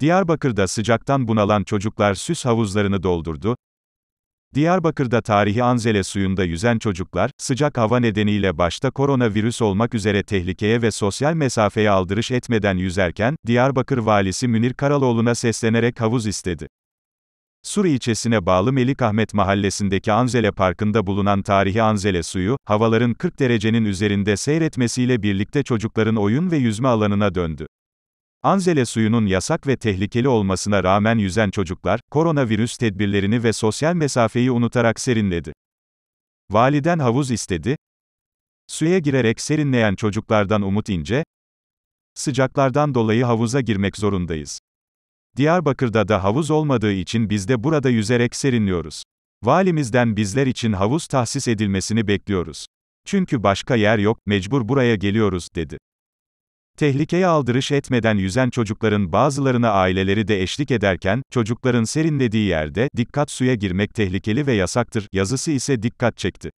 Diyarbakır'da sıcaktan bunalan çocuklar süs havuzlarını doldurdu. Diyarbakır'da tarihi Anzele suyunda yüzen çocuklar, sıcak hava nedeniyle başta koronavirüs olmak üzere tehlikeye ve sosyal mesafeye aldırış etmeden yüzerken, Diyarbakır valisi Münir Karaloğlu'na seslenerek havuz istedi. Sur ilçesine bağlı Melik Ahmet mahallesindeki Anzele Parkı'nda bulunan tarihi Anzele suyu, havaların 40 derecenin üzerinde seyretmesiyle birlikte çocukların oyun ve yüzme alanına döndü. Anzele suyunun yasak ve tehlikeli olmasına rağmen yüzen çocuklar, koronavirüs tedbirlerini ve sosyal mesafeyi unutarak serinledi. Validen havuz istedi. Suya girerek serinleyen çocuklardan Umut İnce, Sıcaklardan dolayı havuza girmek zorundayız. Diyarbakır'da da havuz olmadığı için biz de burada yüzerek serinliyoruz. Valimizden bizler için havuz tahsis edilmesini bekliyoruz. Çünkü başka yer yok, mecbur buraya geliyoruz, dedi. Tehlikeye aldırış etmeden yüzen çocukların bazılarına aileleri de eşlik ederken, çocukların serinlediği yerde, dikkat suya girmek tehlikeli ve yasaktır, yazısı ise dikkat çekti.